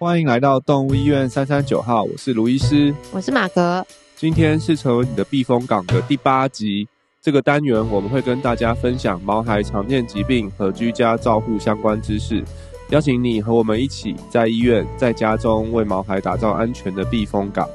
欢迎来到动物医院三三九号，我是卢医师，我是马格。今天是成为你的避风港的第八集。这个单元我们会跟大家分享毛孩常见疾病和居家照护相关知识，邀请你和我们一起在医院、在家中为毛孩打造安全的避风港。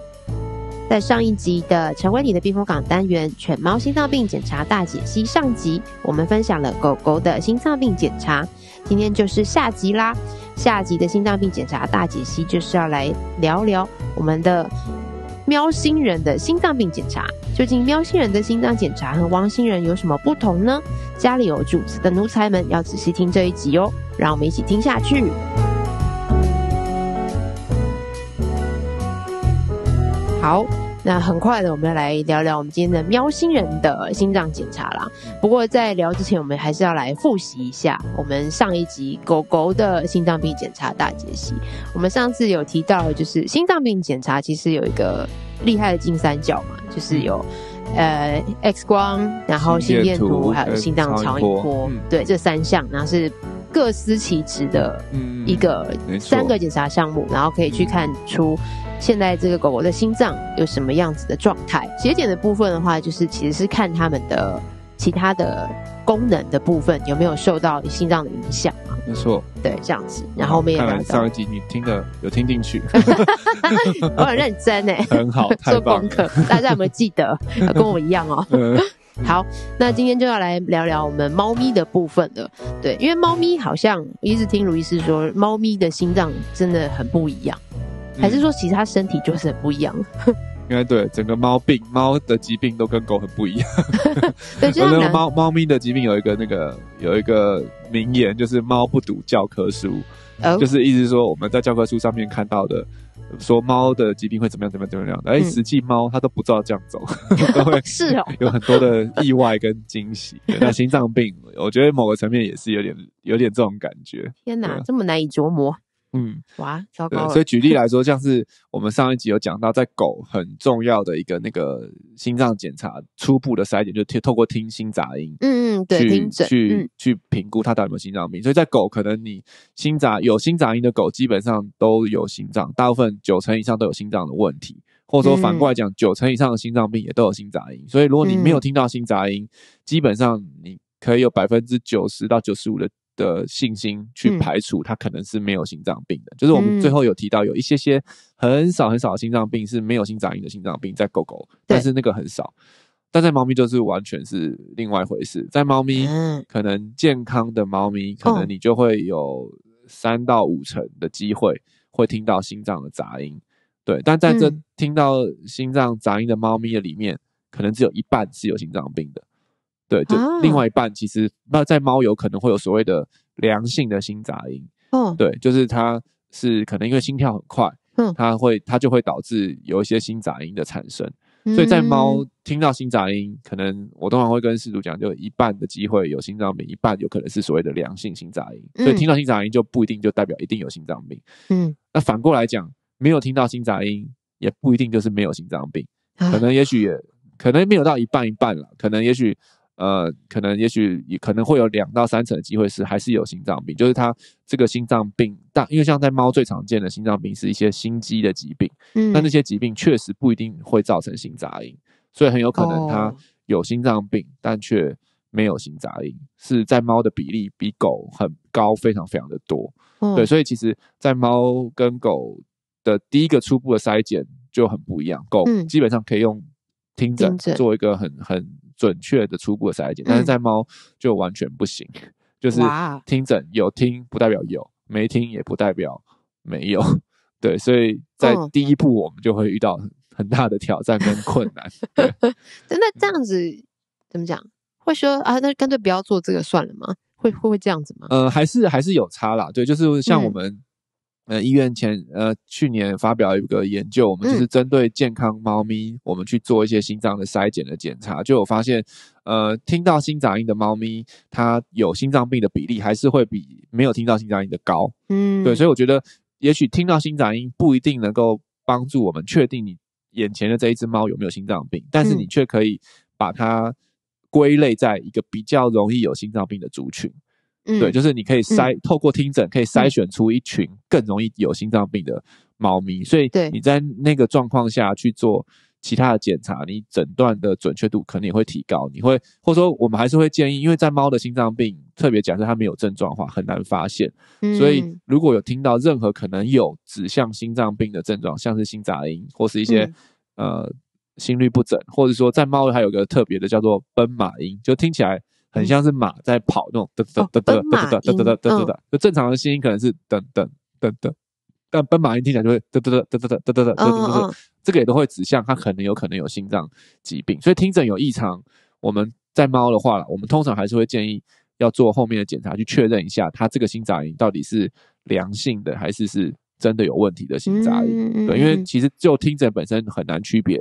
在上一集的“成为你的避风港”单元——犬猫心脏病检查大解析上集，我们分享了狗狗的心脏病检查。今天就是下集啦，下集的心脏病检查大解析就是要来聊聊我们的喵星人的心脏病检查。究竟喵星人的心脏检查和汪星人有什么不同呢？家里有主子的奴才们要仔细听这一集哦，让我们一起听下去。好。那很快的，我们要来聊聊我们今天的喵星人的心脏检查啦。不过在聊之前，我们还是要来复习一下我们上一集狗狗的心脏病检查大解析。我们上次有提到，就是心脏病检查其实有一个厉害的金三角嘛，就是有呃 X 光，然后心电图，还有心脏超音波，对，这三项，然后是各司其职的，嗯，一个三个检查项目，然后可以去看出。现在这个狗狗的心脏有什么样子的状态？节俭的部分的话，就是其实是看它们的其他的功能的部分有没有受到心脏的影响没错，对，这样子。然后我们也看来上一集你听的有听进去，我很认真呢，很好，做功课。大家有没有记得跟我一样哦？好，那今天就要来聊聊我们猫咪的部分了。对，因为猫咪好像一直听卢医师说，猫咪的心脏真的很不一样。还是说，其实它身体就是很不一样。应 该对，整个猫病，猫的疾病都跟狗很不一样。对，就是猫猫咪的疾病有一个那个有一个名言，就是“猫不读教科书”，就是意思说我们在教科书上面看到的，说猫的疾病会怎么样怎么样怎么样，哎，实际猫它都不知道这样走。是哦，有很多的意外跟惊喜。那心脏病，我觉得某个层面也是有点有点这种感觉。天哪，这么难以琢磨。嗯，哇，糟糕！所以举例来说，像是我们上一集有讲到，在狗很重要的一个那个心脏检查，初步的筛检就听透过听心杂音，嗯嗯，对，去去去评估它到底有没有心脏病。所以在狗可能你心杂有心杂音的狗，基本上都有心脏，大部分九成以上都有心脏的问题，或者说反过来讲，九成以上的心脏病也都有心杂音。所以如果你没有听到心杂音，基本上你可以有百分之九十到九十五的。的信心去排除它可能是没有心脏病的，就是我们最后有提到有一些些很少很少心脏病是没有心脏音的心脏病在狗狗，但是那个很少，但在猫咪就是完全是另外一回事，在猫咪可能健康的猫咪，可能你就会有三到五成的机会会听到心脏的杂音，对，但在这听到心脏杂音的猫咪的里面，可能只有一半是有心脏病的。对，就另外一半其实那在猫有可能会有所谓的良性的心杂音。哦，对，就是它，是可能因为心跳很快，嗯，它会它就会导致有一些心杂音的产生。所以在猫听到心杂音，可能我通常会跟饲主讲，就一半的机会有心脏病，一半有可能是所谓的良性心杂音。所以听到心杂音就不一定就代表一定有心脏病。嗯，那反过来讲，没有听到心杂音也不一定就是没有心脏病，可能也许也可能没有到一半一半了，可能也许。呃，可能也许也可能会有两到三成的机会是还是有心脏病，就是它这个心脏病，但因为像在猫最常见的心脏病是一些心肌的疾病，嗯，那那些疾病确实不一定会造成心杂音，所以很有可能它有心脏病但却没有心杂音，是在猫的比例比狗很高，非常非常的多，对，所以其实，在猫跟狗的第一个初步的筛检就很不一样，狗基本上可以用听诊做一个很很。准确的初步的筛检，但是在猫就完全不行，就是听诊有听不代表有，没听也不代表没有，对，所以在第一步我们就会遇到很大的挑战跟困难。那 那这样子怎么讲？会说啊，那干脆不要做这个算了吗？会会会这样子吗？呃，还是还是有差啦，对，就是像我们。呃，医院前呃去年发表一个研究，我们就是针对健康猫咪，我们去做一些心脏的筛检的检查，就有发现，呃，听到心脏音的猫咪，它有心脏病的比例还是会比没有听到心脏音的高。嗯，对，所以我觉得，也许听到心脏音不一定能够帮助我们确定你眼前的这一只猫有没有心脏病，但是你却可以把它归类在一个比较容易有心脏病的族群。对，就是你可以筛透过听诊，可以筛选出一群更容易有心脏病的猫咪，所以你在那个状况下去做其他的检查，你诊断的准确度肯定会提高。你会或者说我们还是会建议，因为在猫的心脏病，特别假设它没有症状的话，很难发现。所以如果有听到任何可能有指向心脏病的症状，像是心杂音或是一些呃心律不整，或者说在猫还有个特别的叫做奔马音，就听起来。很像是马在跑那种，噔噔噔噔噔噔噔噔噔噔噔，就正常的声音可能是噔噔噔噔，但奔马音听起来就会噔噔噔噔噔噔噔噔噔噔，这个也都会指向它可能有可能有心脏疾病。所以听诊有异常，我们在猫的话，了，我们通常还是会建议要做后面的检查，去确认一下它这个心杂音到底是良性的还是是真的有问题的心杂音。对，因为其实就听诊本身很难区别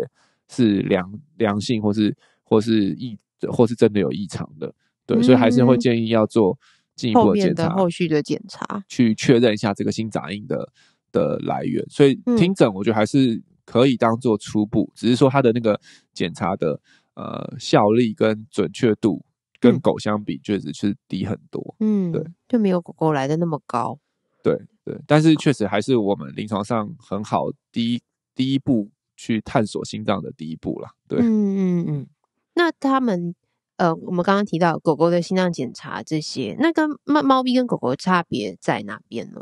是良良性或是或是异。或是真的有异常的，对，所以还是会建议要做进一步的检查，后续的检查去确认一下这个新杂音的的来源。所以听诊我觉得还是可以当做初步，只是说它的那个检查的呃效力跟准确度跟狗相比，确实是低很多。嗯，对，就没有狗狗来的那么高。对对，但是确实还是我们临床上很好第一第一步去探索心脏的第一步了。对，嗯嗯嗯。那他们，呃，我们刚刚提到狗狗的心脏检查这些，那跟猫猫咪跟狗狗差别在哪边呢？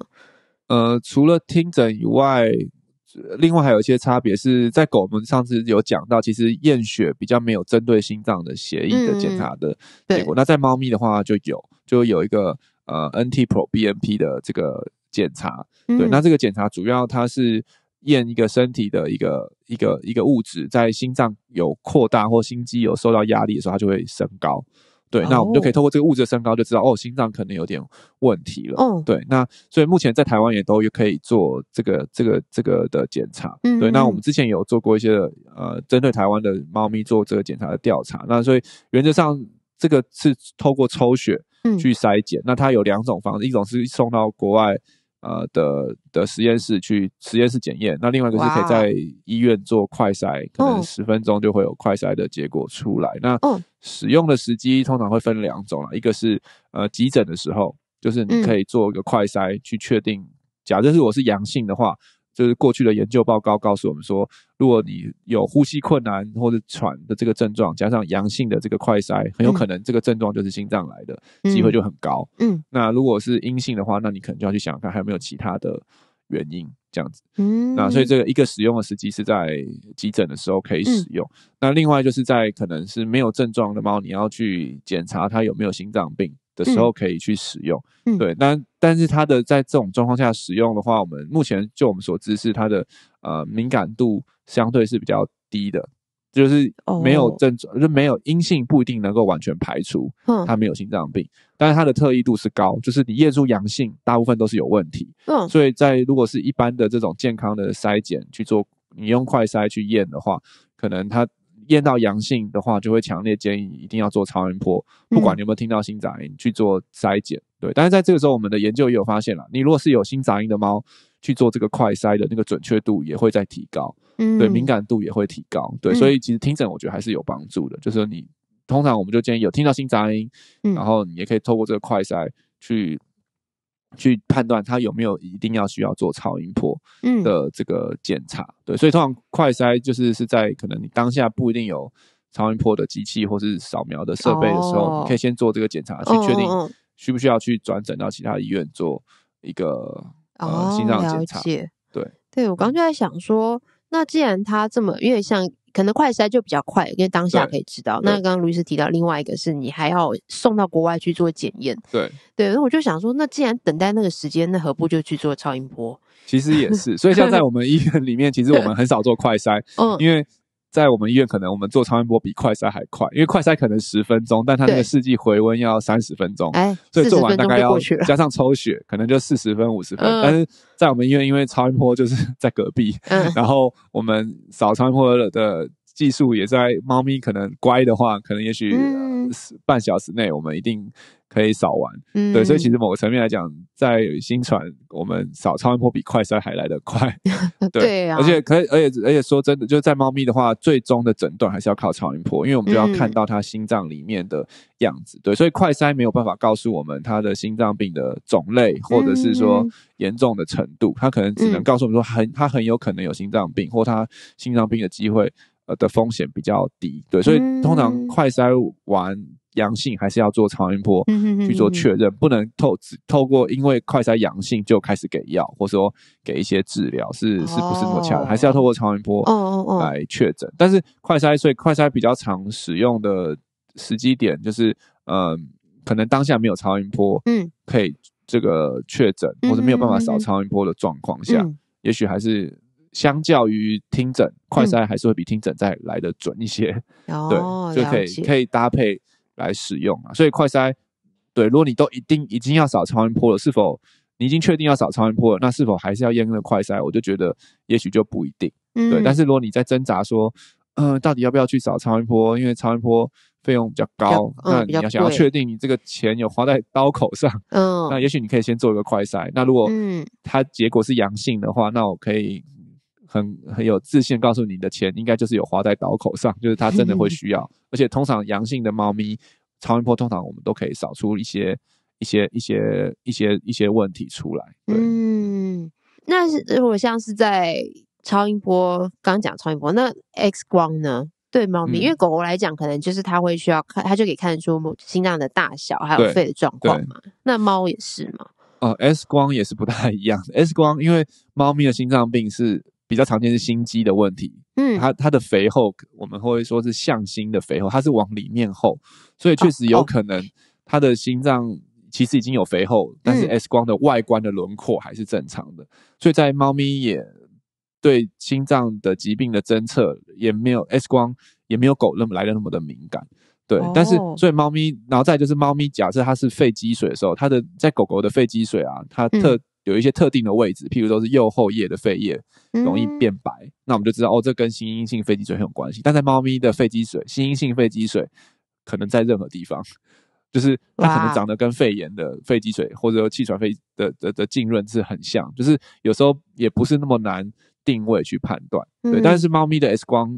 呃，除了听诊以外，另外还有一些差别是在狗们上次有讲到，其实验血比较没有针对心脏的血液的检查的结果。那在猫咪的话就有，就有一个呃 NT pro BNP 的这个检查，对，那这个检查主要它是。验一个身体的一个一个一个物质，在心脏有扩大或心肌有受到压力的时候，它就会升高。对，那我们就可以透过这个物质的升高，就知道哦，心脏可能有点问题了。哦，对，那所以目前在台湾也都可以做这个这个这个的检查。嗯，对，那我们之前有做过一些呃，针对台湾的猫咪做这个检查的调查。那所以原则上这个是透过抽血去筛检。那它有两种方式，一种是送到国外。呃的的实验室去实验室检验，那另外一个是可以在医院做快筛，可能十分钟就会有快筛的结果出来。那使用的时机通常会分两种啦，一个是呃急诊的时候，就是你可以做一个快筛去确定，假设是我是阳性的话。就是过去的研究报告告诉我们说，如果你有呼吸困难或者喘的这个症状，加上阳性的这个快筛，很有可能这个症状就是心脏来的，机会就很高。嗯，那如果是阴性的话，那你可能就要去想看还有没有其他的原因这样子。嗯，那所以这个一个使用的时机是在急诊的时候可以使用，那另外就是在可能是没有症状的猫，你要去检查它有没有心脏病。的时候可以去使用，对，但但是它的在这种状况下使用的话，我们目前就我们所知是它的呃敏感度相对是比较低的，就是没有症状就没有阴性，不一定能够完全排除它没有心脏病，但是它的特异度是高，就是你验出阳性，大部分都是有问题。嗯，所以在如果是一般的这种健康的筛检去做，你用快筛去验的话，可能它。验到阳性的话，就会强烈建议一定要做超音波，不管你有没有听到新杂音去做筛检。对，但是在这个时候，我们的研究也有发现了，你如果是有新杂音的猫去做这个快筛的那个准确度也会在提高，对，敏感度也会提高。对，所以其实听诊我觉得还是有帮助的，就是你通常我们就建议有听到新杂音，然后你也可以透过这个快筛去。去判断他有没有一定要需要做超音波的这个检查，对，所以通常快筛就是是在可能你当下不一定有超音波的机器或是扫描的设备的时候，你可以先做这个检查，去确定需不需要去转诊到其他医院做一个呃心脏检查。对，对我刚刚就在想说，那既然他这么，因为像。可能快筛就比较快，因为当下可以知道。那刚刚卢律师提到，另外一个是你还要送到国外去做检验。对对，那我就想说，那既然等待那个时间，那何不就去做超音波？其实也是，所以像在我们医院里面，其实我们很少做快筛，因为。在我们医院，可能我们做超声波比快筛还快，因为快筛可能十分钟，但它那个试剂回温要三十分钟，所以做完大概要加上抽血，可能就四十分五十分。但是在我们医院，因为超声波就是在隔壁，然后我们扫超声波的技术也在，猫咪可能乖的话，可能也许。半小时内，我们一定可以扫完。嗯，对，所以其实某个层面来讲，在新传，我们扫超音波比快筛还来得快。对啊，而且可而且而且说真的，就在猫咪的话，最终的诊断还是要靠超音波，因为我们就要看到它心脏里面的样子。对，所以快筛没有办法告诉我们它的心脏病的种类，或者是说严重的程度，它可能只能告诉我们说很它很有可能有心脏病，或它心脏病的机会。的风险比较低，对，所以通常快筛完阳性还是要做超音波去做确认，不能透透过因为快筛阳性就开始给药，或者说给一些治疗，是是不是那么恰当？还是要透过超音波来确诊？但是快筛，所以快筛比较常使用的时机点就是，嗯，可能当下没有超音波，嗯，可以这个确诊，或者没有办法扫超音波的状况下，也许还是。相较于听诊，快筛还是会比听诊再来得准一些，对，就可以可以搭配来使用啊。所以快筛，对，如果你都一定已经要扫超音坡了，是否你已经确定要扫超音坡了？那是否还是要验个快筛？我就觉得也许就不一定，对。但是如果你在挣扎说，嗯，到底要不要去扫超音坡？因为超音坡费用比较高，那你要想要确定你这个钱有花在刀口上，那也许你可以先做一个快筛。那如果它结果是阳性的话，那我可以。很很有自信，告诉你的钱应该就是有花在刀口上，就是它真的会需要。而且通常阳性的猫咪，超音波通常我们都可以扫出一些、一些、一些、一些、一些问题出来。嗯，那如果像是在超音波刚讲超音波，那 X 光呢？对猫咪，因为狗狗来讲，可能就是它会需要看，它就可以看出心脏的大小还有肺的状况嘛。那猫也是嘛？哦，X 光也是不太一样。X 光因为猫咪的心脏病是。比较常见是心肌的问题，嗯，它它的肥厚，我们会说是向心的肥厚，它是往里面厚，所以确实有可能它的心脏其实已经有肥厚，但是 X 光的外观的轮廓还是正常的，所以在猫咪也对心脏的疾病的侦测也没有 X 光也没有狗那么来的那么的敏感，对，但是所以猫咪，然后再就是猫咪，假设它是肺积水的时候，它的在狗狗的肺积水啊，它特。有一些特定的位置，譬如说是右后叶的肺叶容易变白，那我们就知道哦，这跟新阴性肺积水很有关系。但在猫咪的肺积水，新阴性肺积水可能在任何地方，就是它可能长得跟肺炎的肺积水或者气喘肺的的的浸润是很像，就是有时候也不是那么难定位去判断。对，但是猫咪的 X 光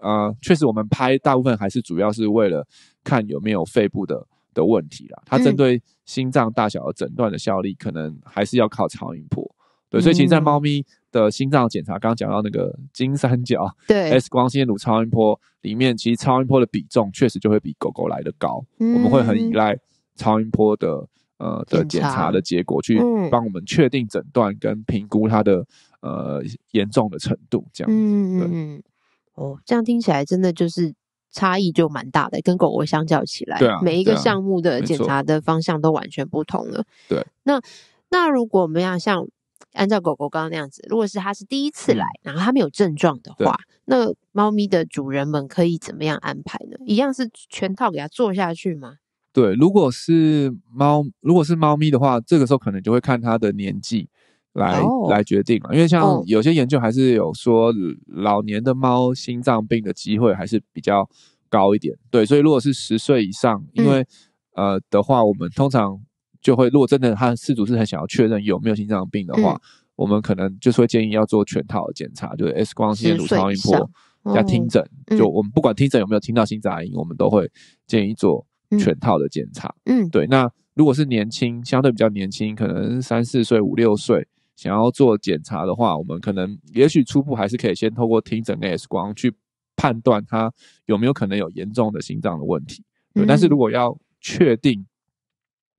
啊，确实我们拍大部分还是主要是为了看有没有肺部的。的问题啦，它针对心脏大小的诊断的效力，可能还是要靠超音波。对，所以其实，在猫咪的心脏检查，刚刚讲到那个金三角，对，X 光、心电图、超音波里面，其实超音波的比重确实就会比狗狗来的高。我们会很依赖超音波的呃的检查的结果，去帮我们确定诊断跟评估它的呃严重的程度。这样，嗯，哦，这样听起来真的就是。差异就蛮大的，跟狗狗相较起来，每一个项目的检查的方向都完全不同了。对，那那如果我们要像按照狗狗刚刚那样子，如果是它是第一次来，然后它没有症状的话，那猫咪的主人们可以怎么样安排呢？一样是全套给它做下去吗？对，如果是猫，如果是猫咪的话，这个时候可能就会看它的年纪。来来决定因为像有些研究还是有说，老年的猫心脏病的机会还是比较高一点。对，所以如果是十岁以上，因为呃的话，我们通常就会，如果真的它饲主是很想要确认有没有心脏病的话，我们可能就是会建议要做全套检查，就是 X 光线、图、超音波加听诊。就我们不管听诊有没有听到心杂音，我们都会建议做全套的检查。嗯，对。那如果是年轻，相对比较年轻，可能三四岁、五六岁。想要做检查的话，我们可能也许初步还是可以先透过听诊跟 X 光去判断他有没有可能有严重的心脏的问题。对，但是如果要确定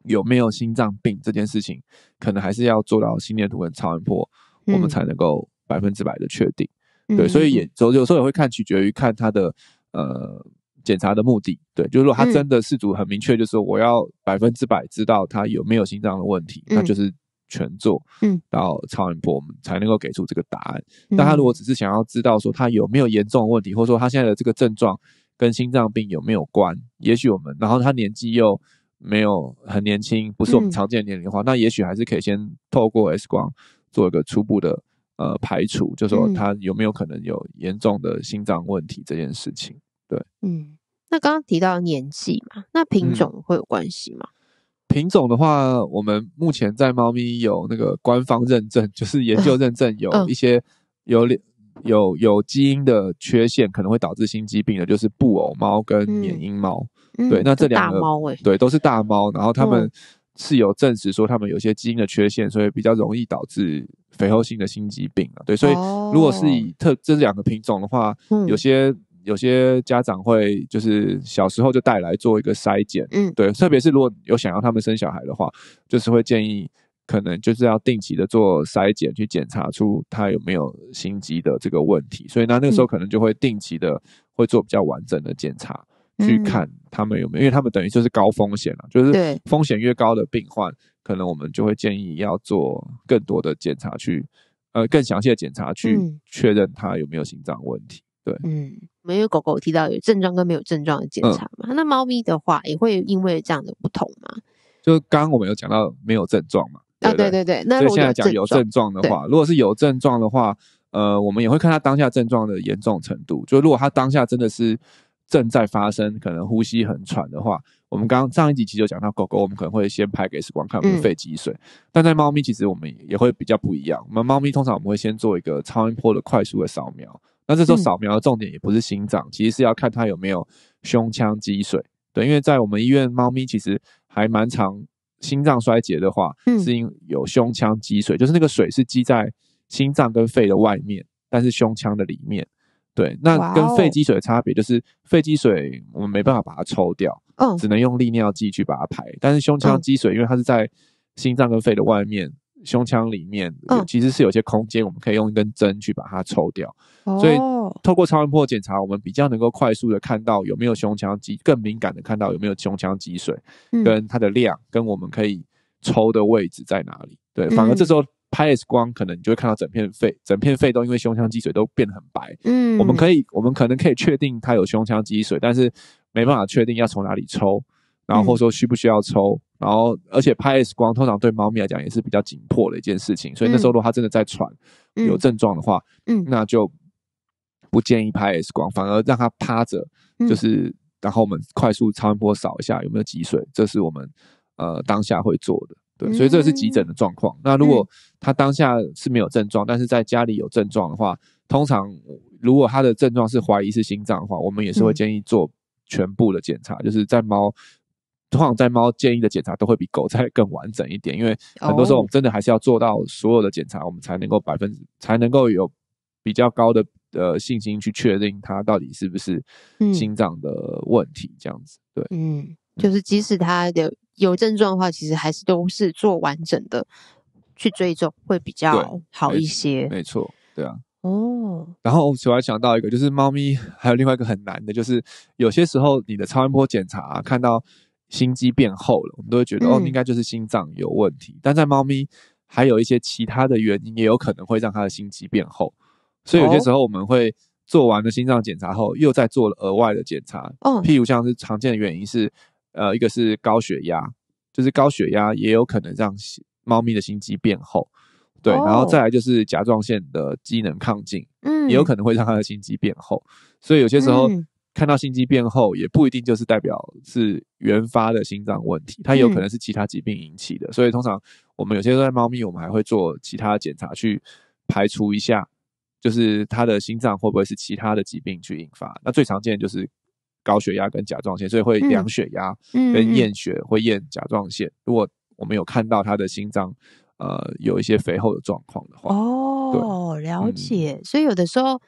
有没有心脏病这件事情，可能还是要做到心电图跟超音波，我们才能够百分之百的确定。对，所以也有有时候也会看，取决于看他的呃检查的目的。对，就是说他真的试图很明确，就是说我要百分之百知道他有没有心脏的问题，那就是。全做，嗯，到超音波，我们才能够给出这个答案。那他如果只是想要知道说他有没有严重的问题，或者说他现在的这个症状跟心脏病有没有关，也许我们，然后他年纪又没有很年轻，不是我们常见的年龄的话，那也许还是可以先透过 X 光做一个初步的呃排除，就说他有没有可能有严重的心脏问题这件事情。对，嗯，那刚刚提到年纪嘛，那品种会有关系吗？品种的话，我们目前在猫咪有那个官方认证，就是研究认证，有一些有有有基因的缺陷，可能会导致心肌病的，就是布偶猫跟缅因猫。对，那这两个猫，对，都是大猫，然后它们是有证实说它们有些基因的缺陷，所以比较容易导致肥厚性的心肌病啊。对，所以如果是以特这两个品种的话，有些。有些家长会就是小时候就带来做一个筛检，嗯，对，特别是如果有想要他们生小孩的话，就是会建议可能就是要定期的做筛检，去检查出他有没有心肌的这个问题。所以那那个时候可能就会定期的会做比较完整的检查，去看他们有没有，因为他们等于就是高风险了，就是风险越高的病患，可能我们就会建议要做更多的检查，去呃更详细的检查，去确认他有没有心脏问题，对，嗯。没有狗狗提到有症状跟没有症状的检查嘛？那猫咪的话也会因为这样的不同吗？就刚刚我们有讲到没有症状嘛？啊，对对对。那现在讲有症状的话，如果是有症状的话，呃，我们也会看它当下症状的严重程度。就如果它当下真的是正在发生，可能呼吸很喘的话，我们刚刚上一集其实有讲到狗狗，我们可能会先拍给 X 光看，我们肺积水。但在猫咪其实我们也会比较不一样。我们猫咪通常我们会先做一个超音波的快速的扫描。那这时候扫描的重点也不是心脏，其实是要看它有没有胸腔积水。对，因为在我们医院，猫咪其实还蛮常心脏衰竭的话，是因有胸腔积水，就是那个水是积在心脏跟肺的外面，但是胸腔的里面。对，那跟肺积水的差别就是，肺积水我们没办法把它抽掉，嗯，只能用利尿剂去把它排。但是胸腔积水，因为它是在心脏跟肺的外面。胸腔里面其实是有些空间，我们可以用一根针去把它抽掉。所以透过超音波检查，我们比较能够快速的看到有没有胸腔积，更敏感的看到有没有胸腔积水，跟它的量，跟我们可以抽的位置在哪里。对，反而这时候拍 X 光，可能你就会看到整片肺，整片肺都因为胸腔积水都变得很白。嗯，我们可以，我们可能可以确定它有胸腔积水，但是没办法确定要从哪里抽，然后或者说需不需要抽。然后，而且拍 X 光通常对猫咪来讲也是比较紧迫的一件事情，所以那时候如果它真的在喘，有症状的话，嗯，那就不建议拍 X 光，反而让它趴着，就是然后我们快速超音波扫一下有没有积水，这是我们呃当下会做的。对，所以这是急诊的状况。那如果它当下是没有症状，但是在家里有症状的话，通常如果它的症状是怀疑是心脏的话，我们也是会建议做全部的检查，就是在猫。通常在猫建议的检查都会比狗再更完整一点，因为很多时候我们真的还是要做到所有的检查，我们才能够百分之才能够有比较高的呃信心去确定它到底是不是心脏的问题，这样子。对，嗯，就是即使它的有症状的话，其实还是都是做完整的去追踪会比较好一些。没错，对啊。哦，然后我还想到一个，就是猫咪还有另外一个很难的，就是有些时候你的超音波检查看到。心肌变厚了，我们都会觉得哦，应该就是心脏有问题。但在猫咪，还有一些其他的原因，也有可能会让它的心肌变厚。所以有些时候我们会做完了心脏检查后，又再做了额外的检查。哦。譬如像是常见的原因是，呃，一个是高血压，就是高血压也有可能让猫咪的心肌变厚。对，然后再来就是甲状腺的机能亢进，嗯，也有可能会让它的心肌变厚。所以有些时候。看到心肌变厚，也不一定就是代表是原发的心脏问题，它有可能是其他疾病引起的。所以通常我们有些时候在猫咪，我们还会做其他检查去排除一下，就是它的心脏会不会是其他的疾病去引发。那最常见就是高血压跟甲状腺，所以会量血压跟验血，会验甲状腺。如果我们有看到它的心脏，呃，有一些肥厚的状况的话，哦，了解。所以有的时候。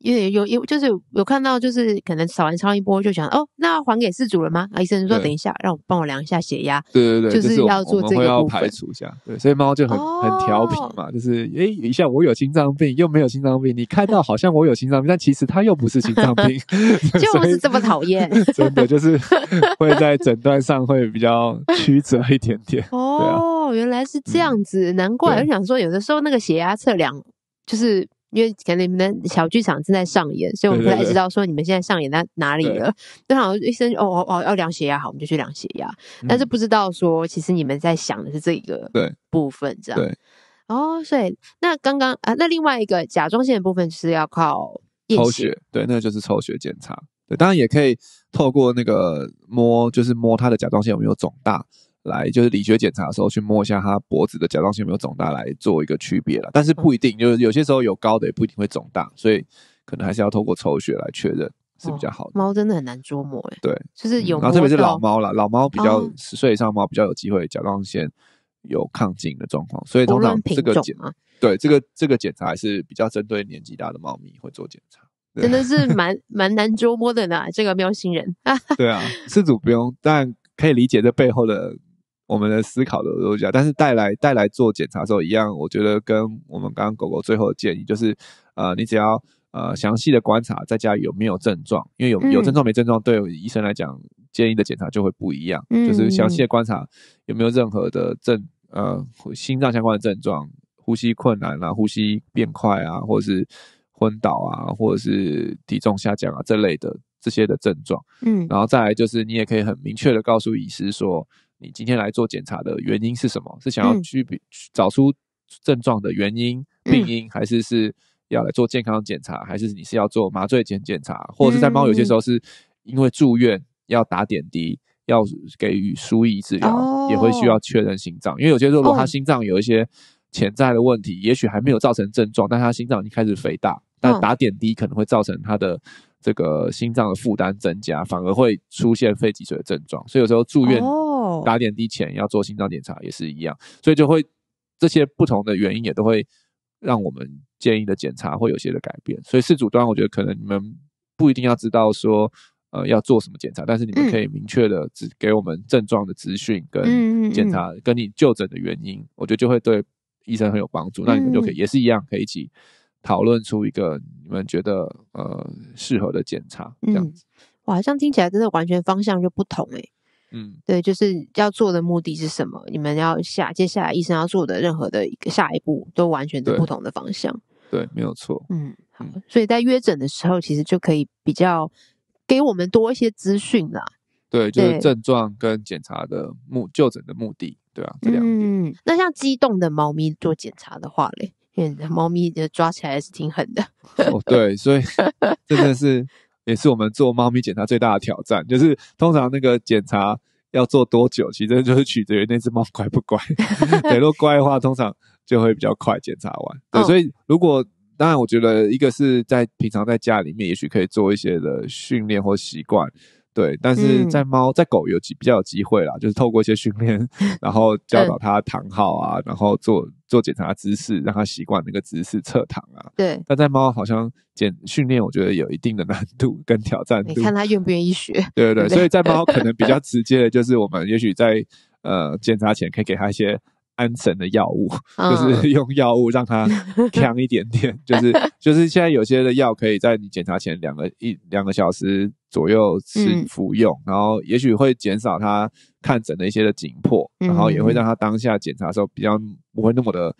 因为有有就是有看到就是可能扫完超音波就想哦那还给事主了吗？啊医生说等一下让我帮我量一下血压，对对对，就是要做这个部要排除一下，对，所以猫就很很调皮嘛，就是诶，一下我有心脏病又没有心脏病，你看到好像我有心脏病，但其实它又不是心脏病 就是这么讨厌，真的就是会在诊断上会比较曲折一点点。哦原来是这样子，难怪我想说有的时候那个血压测量就是。因为可能你们小剧场正在上演，所以我们不太知道说你们现在上演在哪里了。就好像医生哦哦哦，要量血压好，我们就去量血压。但是不知道说，其实你们在想的是这一个部分，这样。对。哦，所以那刚刚啊，那另外一个甲状腺的部分是要靠抽血，对，那个就是抽血检查。对，当然也可以透过那个摸，就是摸他的甲状腺有没有肿大。来就是理学检查的时候，去摸一下他脖子的甲状腺有没有肿大，来做一个区别了。但是不一定，就是有些时候有高的也不一定会肿大，所以可能还是要透过抽血来确认是比较好的。猫真的很难捉摸哎，对，就是有，然特别是老猫了，老猫比较十岁以上猫比较有机会甲状腺有亢进的状况，所以通常这个检对这个这个检查是比较针对年纪大的猫咪会做检查，真的是蛮蛮难捉摸的呢，这个喵星人。对啊，四组不用，但可以理解这背后的。我们的思考的都讲，但是带来带来做检查的时候，一样，我觉得跟我们刚刚狗狗最后的建议就是，呃，你只要呃详细的观察在家有没有症状，因为有有症状没症状对医生来讲建议的检查就会不一样，就是详细的观察有没有任何的症呃心脏相关的症状、呼吸困难啊，呼吸变快啊，或者是昏倒啊，或者是体重下降啊这类的这些的症状，嗯，然后再来就是你也可以很明确的告诉医师说。你今天来做检查的原因是什么？是想要去找出症状的原因、病因，还是是要来做健康检查？还是你是要做麻醉检检查？或者是在猫有些时候是因为住院要打点滴，要给予输液治疗，也会需要确认心脏。因为有些时候如果它心脏有一些潜在的问题，也许还没有造成症状，但它心脏已经开始肥大，但打点滴可能会造成它的这个心脏的负担增加，反而会出现肺积水的症状。所以有时候住院。打点滴前要做心脏检查，也是一样，所以就会这些不同的原因，也都会让我们建议的检查会有些的改变。所以四组端，我觉得可能你们不一定要知道说，呃，要做什么检查，但是你们可以明确的只给我们症状的资讯跟检查，跟你就诊的原因，我觉得就会对医生很有帮助。那你们就可以也是一样，可以一起讨论出一个你们觉得呃适合的检查这样子。哇，这样听起来真的完全方向就不同哎。嗯，对，就是要做的目的是什么？你们要下接下来医生要做的任何的一个下一步，都完全是不同的方向。对，没有错。嗯，好，所以在约诊的时候，其实就可以比较给我们多一些资讯啦。对，就是症状跟检查的目，就诊的目的，对啊，这两点。那像激动的猫咪做检查的话嘞，因为猫咪就抓起来是挺狠的。对，所以 真的是。也是我们做猫咪检查最大的挑战，就是通常那个检查要做多久，其实就是取决于那只猫乖不乖。如果乖的话，通常就会比较快检查完。对，所以如果当然，我觉得一个是在平常在家里面，也许可以做一些的训练或习惯。对，但是在猫在狗有机比较有机会啦，就是透过一些训练，然后教 导它躺好啊，然后做做检查姿势，让它习惯那个姿势侧躺啊。对，但在猫好像检训练，我觉得有一定的难度跟挑战。你看它愿不愿意学？对对对。所以在猫可能比较 直接的就是，我们也许在呃检查前可以给它一些安神的药物，就是 用药物让它强一点点，就是就是现在有些的药可以在你检查前两个一两个小时。左右吃服用，然后也许会减少他看诊的一些的紧迫，然后也会让他当下检查的时候比较不会那么的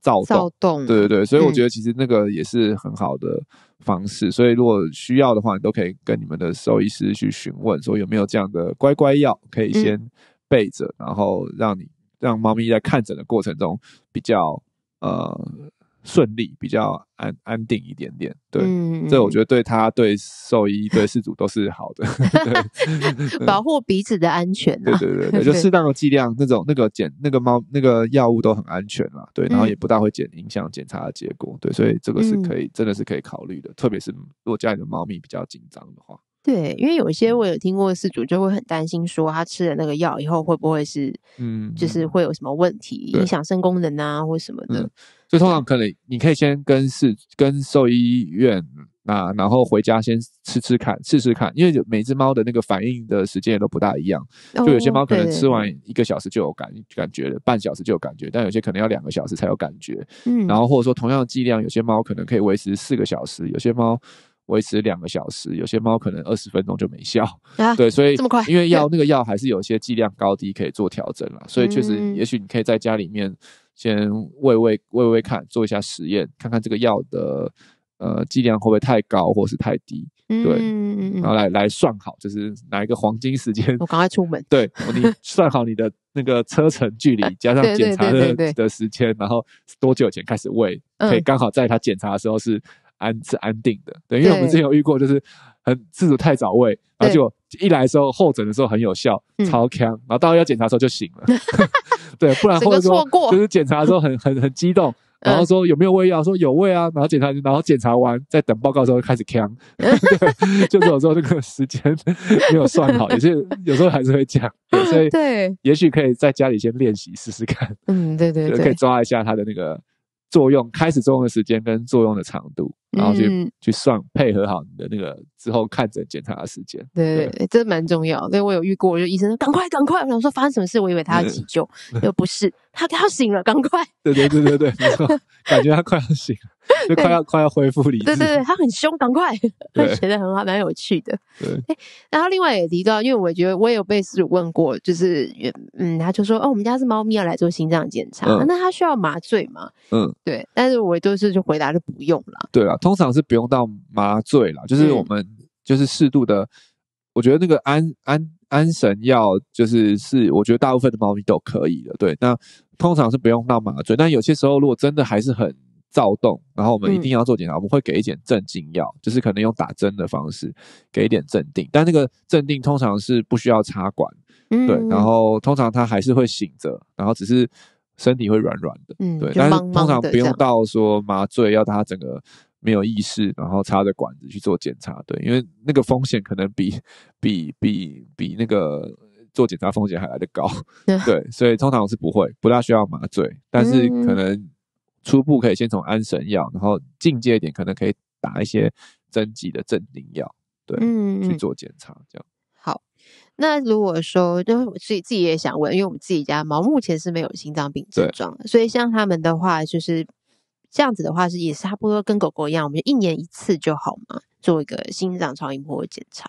躁动。对对对，所以我觉得其实那个也是很好的方式。所以如果需要的话，你都可以跟你们的兽医师去询问，说有没有这样的乖乖药可以先备着，然后让你让猫咪在看诊的过程中比较呃。顺利比较安安定一点点，对，这我觉得对他、对兽医、对事主都是好的，保护彼此的安全。对对对，就适当的剂量，那种那个检那个猫那个药物都很安全了，对，然后也不大会检影响检查的结果，对，所以这个是可以，真的是可以考虑的，特别是如果家里的猫咪比较紧张的话，对，因为有一些我有听过事主就会很担心，说他吃了那个药以后会不会是，嗯，就是会有什么问题，影响肾功能啊，或什么的。就通常可能，你可以先跟是跟兽医院啊，然后回家先吃吃看，试试看，因为每只猫的那个反应的时间也都不大一样。就有些猫可能吃完一个小时就有感感觉了，半小时就有感觉，但有些可能要两个小时才有感觉。嗯。然后或者说同样剂量，有些猫可能可以维持四个小时，有些猫维持两个小时，有些猫可能二十分钟就没效。啊，对，所以这么快。因为药那个药还是有些剂量高低可以做调整了，所以确实，也许你可以在家里面。先喂喂喂喂看，做一下实验，看看这个药的呃剂量会不会太高或是太低，对，然后来来算好，就是哪一个黄金时间。我赶快出门。对，你算好你的 那个车程距离，加上检查的的时间，然后多久前开始喂，可以刚好在他检查的时候是安是安定的。对，因为我们之前有遇过，就是很自主太早喂，然后就一来的时候候诊的时候很有效，超强，然后到要检查的时候就醒了。对，不然后说就是检查的时候很很很激动，然后说有没有胃药，说有胃啊，然后检查，然后检查完在等报告的时候开始呛，对，就是有时候这个时间没有算好，也是有时候还是会这样，所以对，也许可以在家里先练习试试看，嗯，对对，可以抓一下它的那个作用开始作用的时间跟作用的长度。然后去去算，配合好你的那个之后，看诊检查的时间。对，对这蛮重要。所以我有遇过，我就医生说赶快赶快，我说发生什么事？我以为他要急救，又不是，他要醒了，赶快。对对对对对，没错，感觉他快要醒了。就快要快要恢复理智。对对对，他很凶，赶快。他写的很好，蛮有趣的。对。哎，然后另外也提到，因为我觉得我也有被师问过，就是嗯，他就说哦，我们家是猫咪要来做心脏检查，那它需要麻醉吗？嗯，对。但是我都是就回答就不用了。对了，通常是不用到麻醉了，就是我们就是适度的。我觉得那个安安安神药，就是是我觉得大部分的猫咪都可以的。对，那通常是不用到麻醉，但有些时候如果真的还是很。躁动，然后我们一定要做检查，我们会给一点镇静药，就是可能用打针的方式给一点镇定，但那个镇定通常是不需要插管，对，然后通常他还是会醒着，然后只是身体会软软的，对，但是通常不用到说麻醉要他整个没有意识，然后插着管子去做检查，对，因为那个风险可能比 比比比那个做检查风险还来得高，对，所以通常是不会不大需要麻醉，但是可能。初步可以先从安神药，然后进阶一点，可能可以打一些针剂的镇定药，对，去做检查。这样好。那如果说就我自己自己也想问，因为我们自己家猫目前是没有心脏病症状，所以像他们的话，就是这样子的话，是也是差不多跟狗狗一样，我们就一年一次就好嘛，做一个心脏超音波检查。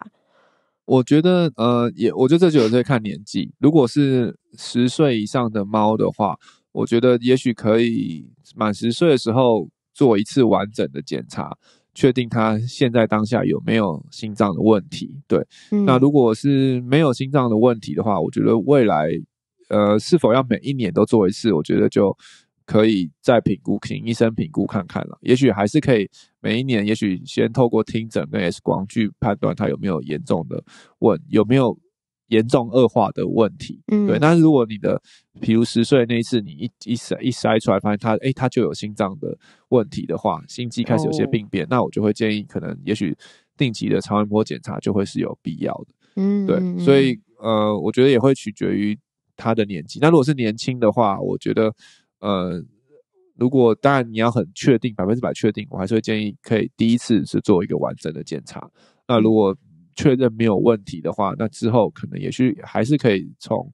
我觉得呃，也我觉得这就有在看年纪，如果是十岁以上的猫的话。我觉得也许可以满十岁的时候做一次完整的检查，确定他现在当下有没有心脏的问题。对，那如果是没有心脏的问题的话，我觉得未来呃是否要每一年都做一次，我觉得就可以再评估，请医生评估看看了。也许还是可以每一年，也许先透过听诊跟 X 光去判断他有没有严重的问有没有。严重恶化的问题，对。那如果你的，比如十岁那一次，你一一筛一筛出来，发现他，哎，他就有心脏的问题的话，心肌开始有些病变，那我就会建议，可能也许定期的超音波检查就会是有必要的，对。所以，呃，我觉得也会取决于他的年纪。那如果是年轻的话，我觉得，呃，如果当然你要很确定，百分之百确定，我还是会建议可以第一次是做一个完整的检查。那如果确认没有问题的话，那之后可能也许还是可以从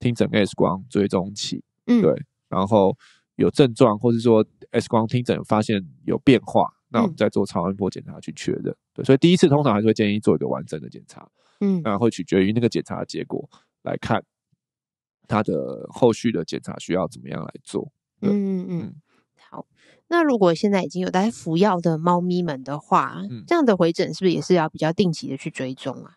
听诊 X 光追踪起，嗯，对，然后有症状或是说 X 光听诊发现有变化，那我们再做超音波检查去确认。对，所以第一次通常还是会建议做一个完整的检查，嗯，那会取决于那个检查结果来看，他的后续的检查需要怎么样来做，嗯嗯嗯。那如果现在已经有在服药的猫咪们的话，这样的回诊是不是也是要比较定期的去追踪啊？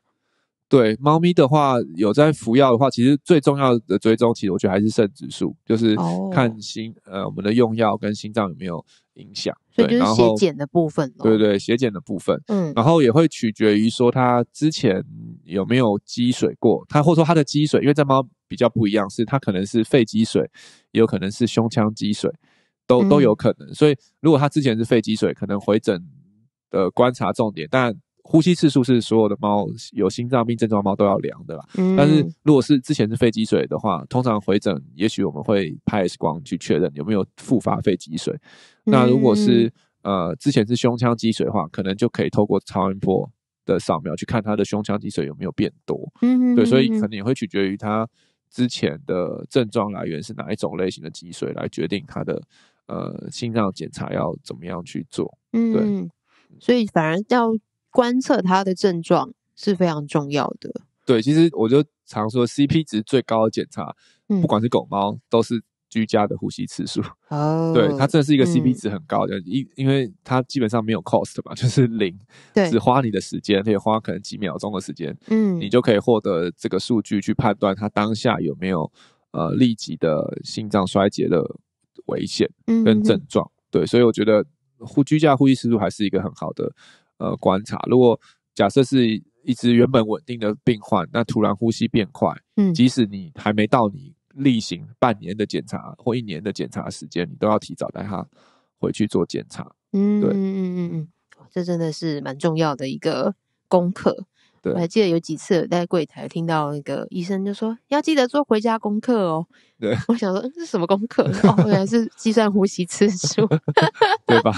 对，猫咪的话有在服药的话，其实最重要的追踪，其实我觉得还是肾指数，就是看心呃我们的用药跟心脏有没有影响。以就是血检的部分，对对血检的部分，嗯，然后也会取决于说它之前有没有积水过，它或者说它的积水，因为这猫比较不一样，是它可能是肺积水，也有可能是胸腔积水。都都有可能，所以如果他之前是肺积水，可能回诊的观察重点，但呼吸次数是所有的猫有心脏病症状猫都要量的啦。嗯，但是如果是之前是肺积水的话，通常回诊也许我们会拍 X 光去确认有没有复发肺积水。那如果是呃之前是胸腔积水的话，可能就可以透过超音波的扫描去看他的胸腔积水有没有变多。嗯嗯，对，所以可能也会取决于他之前的症状来源是哪一种类型的积水来决定他的。呃，心脏检查要怎么样去做？嗯，对，所以反而要观测它的症状是非常重要的。对，其实我就常说 CP 值最高的检查，不管是狗猫，都是居家的呼吸次数。哦，对，它真的是一个 CP 值很高的，因因为它基本上没有 cost 嘛，就是零，对，只花你的时间，可以花可能几秒钟的时间，嗯，你就可以获得这个数据去判断它当下有没有呃立即的心脏衰竭的。危险，嗯，跟症状，对，所以我觉得呼居家呼吸湿度还是一个很好的，呃，观察。如果假设是一只原本稳定的病患，那突然呼吸变快，嗯，即使你还没到你例行半年的检查或一年的检查时间，你都要提早带他回去做检查。嗯，对，嗯嗯嗯，这真的是蛮重要的一个功课。我还记得有几次在柜台听到那个医生就说：“要记得做回家功课哦。”对，我想说，嗯，是什么功课？哦，原来是计算呼吸次数，对吧？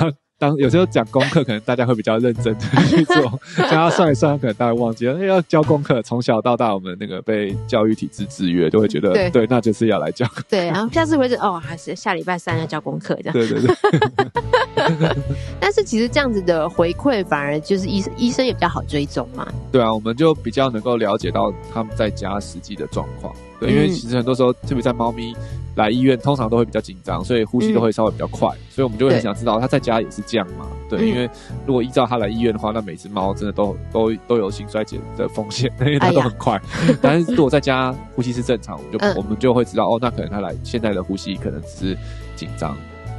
当有时候讲功课，可能大家会比较认真的去做，大 家算一算，可能大家忘记了要教功课。从小到大，我们那个被教育体制制约，就会觉得对，对，那就是要来讲。对，然后下次回是哦，还是下礼拜三要交功课这样。对对对。但是其实这样子的回馈，反而就是医医生也比较好追踪嘛。对啊，我们就比较能够了解到他们在家实际的状况。对，因为其实很多时候，特别在猫咪。来医院通常都会比较紧张，所以呼吸都会稍微比较快，所以我们就会很想知道他在家也是这样吗？对，因为如果依照他来医院的话，那每只猫真的都都都有心衰竭的风险，因为它都很快。但是如果在家呼吸是正常，我们就我们就会知道哦，那可能他来现在的呼吸可能只是紧张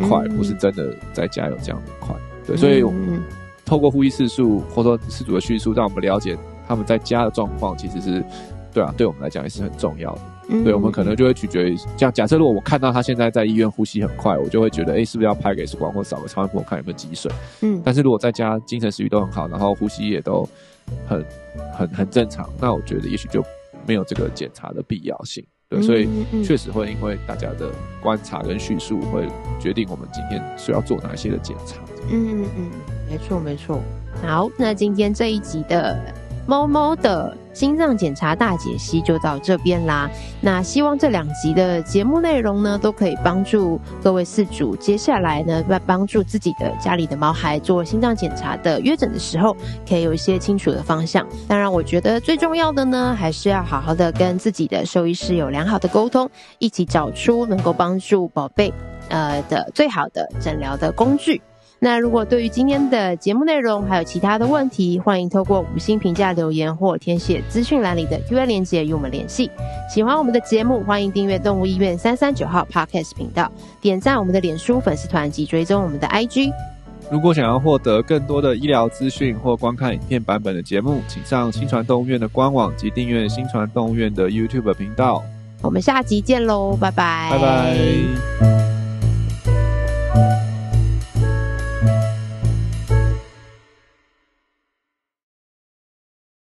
快，不是真的在家有这样的快。对，所以透过呼吸次数或者说失主的叙述，让我们了解他们在家的状况，其实是对啊，对我们来讲也是很重要的。对，我们可能就会取决于，像假设如果我看到他现在在医院呼吸很快，我就会觉得，哎，是不是要拍个 X 光或扫个超音波看有没有积水？嗯，但是如果在家精神食欲都很好，然后呼吸也都很很很正常，那我觉得也许就没有这个检查的必要性。对，所以确实会因为大家的观察跟叙述，会决定我们今天需要做哪些的检查。嗯嗯嗯，没错没错。好，那今天这一集的。猫猫的心脏检查大解析就到这边啦。那希望这两集的节目内容呢，都可以帮助各位饲主，接下来呢，在帮助自己的家里的猫孩做心脏检查的约诊的时候，可以有一些清楚的方向。当然，我觉得最重要的呢，还是要好好的跟自己的兽医师有良好的沟通，一起找出能够帮助宝贝呃的最好的诊疗的工具。那如果对于今天的节目内容还有其他的问题，欢迎透过五星评价留言或填写资讯栏里的 Q&A 链接与我们联系。喜欢我们的节目，欢迎订阅动物医院三三九号 Podcast 频道，点赞我们的脸书粉丝团及追踪我们的 IG。如果想要获得更多的医疗资讯或观看影片版本的节目，请上新传动物院的官网及订阅新传动物院的 YouTube 频道。我们下集见喽，拜拜，拜拜。